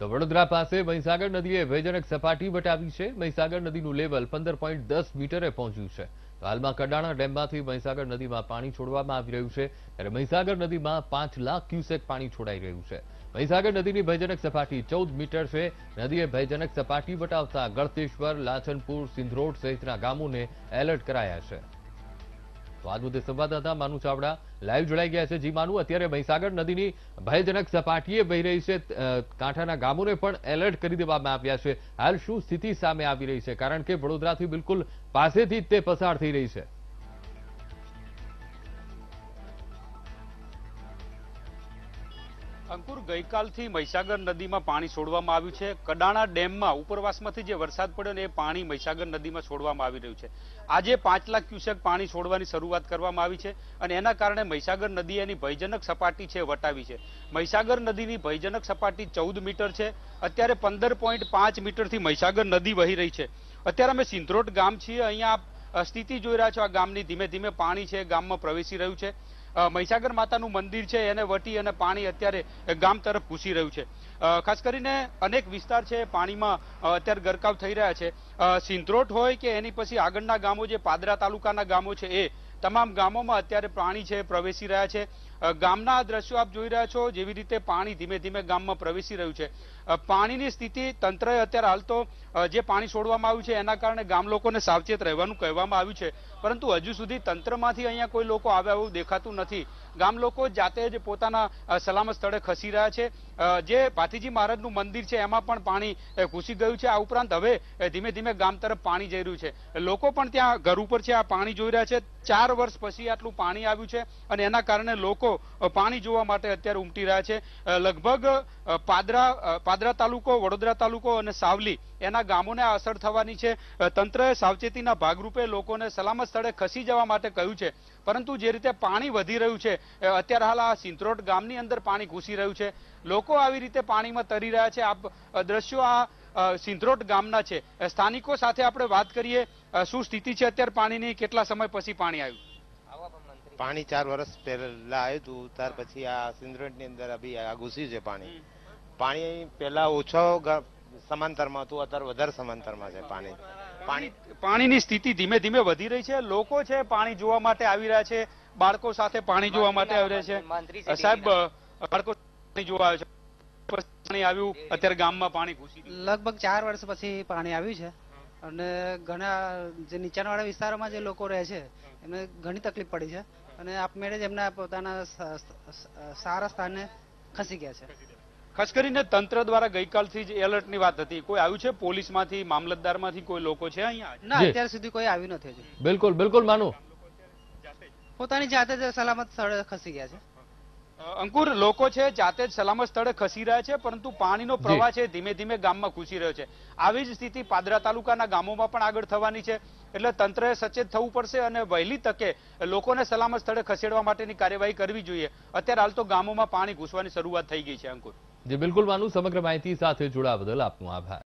તો વડોદરા પાસે મહીસાગર નદીએ ભયજનક સપાટી વટાવી છે મહીસાગર નદીનું લેવલ પંદર મીટરે પહોંચ્યું છે હાલમાં કડાણા ડેમમાંથી મહીસાગર નદીમાં પાણી છોડવામાં આવી રહ્યું છે ત્યારે મહીસાગર નદીમાં પાંચ લાખ ક્યુસેક પાણી છોડાઈ રહ્યું છે મહીસાગર નદીની ભયજનક સપાટી ચૌદ મીટર છે નદીએ ભયજનક સપાટી વટાવતા ગળતેશ્વર લાછનપુર સિંધરોડ સહિતના ગામોને એલર્ટ કરાયા છે તો આજ મુદ્દે સંવાદદાતા માનુ ચાવડા લાઈવ જોડાઈ ગયા છે જી માનુ અત્યારે મહીસાગર નદીની ભયજનક સપાટીએ વહી રહી છે કાંઠાના ગામોને પણ એલર્ટ કરી દેવામાં આવ્યા છે હાલ શું સ્થિતિ સામે આવી રહી છે કારણ કે વડોદરાથી બિલકુલ પાસેથી તે પસાર થઈ રહી છે અંકુર ગઈકાલથી મહીસાગર નદીમાં પાણી છોડવામાં આવ્યું છે કડાણા ડેમમાં ઉપરવાસમાંથી જે વરસાદ પડ્યો ને એ પાણી મહીસાગર નદીમાં છોડવામાં આવી રહ્યું છે આજે પાંચ લાખ ક્યુસેક પાણી છોડવાની શરૂઆત કરવામાં આવી છે અને એના કારણે મહીસાગર નદી એની ભયજનક સપાટી છે વટાવી છે મહીસાગર નદીની ભયજનક સપાટી ચૌદ મીટર છે અત્યારે પંદર પોઈન્ટ પાંચ મીટરથી મહીસાગર નદી વહી રહી છે અત્યારે અમે સિંધરોટ ગામ છીએ અહીંયા સ્થિતિ જોઈ રહ્યા છો આ ગામની ધીમે ધીમે પાણી છે ગામમાં પ્રવેશી રહ્યું છે મહીસાગર માતાનું મંદિર છે એને વટી અને પાણી અત્યારે ગામ તરફ ઘૂસી રહ્યું છે ખાસ કરીને અનેક વિસ્તાર છે પાણીમાં અત્યારે ગરકાવ થઈ રહ્યા છે સિંધરોટ હોય કે એની પછી આગળના ગામો જે પાદરા તાલુકાના ગામો છે એ તમામ ગામોમાં અત્યારે પાણી છે પ્રવેશી રહ્યા છે ગામના દ્રશ્યો આપ જોઈ રહ્યા છો જેવી રીતે પાણી ધીમે ધીમે ગામમાં પ્રવેશી રહ્યું છે પાણીની સ્થિતિ તંત્રએ અત્યારે હાલ તો જે પાણી છોડવામાં આવ્યું છે એના કારણે ગામ લોકોને સાવચેત રહેવાનું કહેવામાં આવ્યું છે પરંતુ હજુ સુધી તંત્રમાંથી અહીંયા કોઈ લોકો આવ્યા એવું દેખાતું નથી ગામ લોકો જાતે જ પોતાના સલામત સ્થળે ખસી રહ્યા છે જે ભાતીજી મહારાજનું મંદિર છે એમાં પણ પાણી ઘૂસી ગયું છે આ ઉપરાંત હવે ધીમે ધીમે ગામ તરફ પાણી જઈ રહ્યું છે લોકો પણ ત્યાં ઘર ઉપર છે આ પાણી જોઈ રહ્યા છે ચાર વર્ષ પછી આટલું પાણી આવ્યું છે અને એના કારણે લોકો પાણી જોવા માટે અત્યારે ઉમટી રહ્યા છે લગભગ પાદરા પાદરા તાલુકો વડોદરા તાલુકો અને સાવલી એના ગામોને આ અસર થવાની છે તંત્રએ સાવચેતીના ભાગરૂપે લોકોને સલામત સ્થળે ખસી જવા માટે કહ્યું છે પરંતુ જે રીતે પાણી વધી રહ્યું છે અત્યારે હાલ આ સિંત્રોટ ગામની અંદર પાણી ઘૂસી રહ્યું છે લોકો લોકો આવી રીતે પાણીમાં તરી રહ્યા છે આ દ્રશ્યો આ સિંધરોટ ગામના છે સ્થાનિકો સાથે આપણે વાત કરીએ શું સ્થિતિ છે અત્યારે પાણીની કેટલા સમય પછી પાણી આવ્યું પાણી ચાર વર્ષ પહેલા આવ્યું હતું ત્યાર પછી આ સિંધરોટની અંદર અભી આ ઘૂસ્યું છે પાણી પાણી પહેલા ઓછો સમાંતરમાં હતું અત્યારે વધારે સમાંતરમાં છે પાણી પાણી પાણીની સ્થિતિ ધીમે ધીમે વધી રહી છે લોકો છે પાણી જોવા માટે આવી રહ્યા છે બાળકો સાથે પાણી જોવા માટે આવી રહ્યા છે સાહેબ બાળકો જોવા આવે છે પાણી આવ્યું અત્યારે ગામમાં પાણી ઘૂસી લગભગ ચાર વર્ષ પછી પાણી આવ્યું છે અને ઘણા જે નીચાણવાળા વિસ્તારોમાં જે લોકો રહે છે એમને ઘણી તકલીફ પડી છે અને આપમેળે જ એમના પોતાના સારા સ્થાને ખસી ગયા છે ખાસ કરીને તંત્ર દ્વારા ગઈકાલથી જ ની વાત હતી કોઈ આવ્યું છે પોલીસ મામલતદાર માંથી કોઈ લોકો છે અહીંયા ના અત્યાર સુધી કોઈ આવ્યું નથી બિલકુલ બિલકુલ માનું પોતાની જાતે જ સલામત સ્થળે ખસી ગયા છે અંકુર લોકો છે જાતે જ સલામત સ્થળે ખસી રહ્યા છે પરંતુ પાણીનો પ્રવાહ છે ધીમે ધીમે ગામમાં ઘૂસી રહ્યો છે આવી જ સ્થિતિ પાદરા તાલુકાના ગામોમાં પણ આગળ થવાની છે એટલે તંત્રએ સચેત થવું પડશે અને વહેલી તકે લોકોને સલામત સ્થળે ખસેડવા માટેની કાર્યવાહી કરવી જોઈએ અત્યારે હાલ તો ગામોમાં પાણી ઘૂસવાની શરૂઆત થઈ ગઈ છે અંકુર જી બિલકુલ માનું સમગ્ર માહિતી સાથે જોડાવા બદલ આપનો આભાર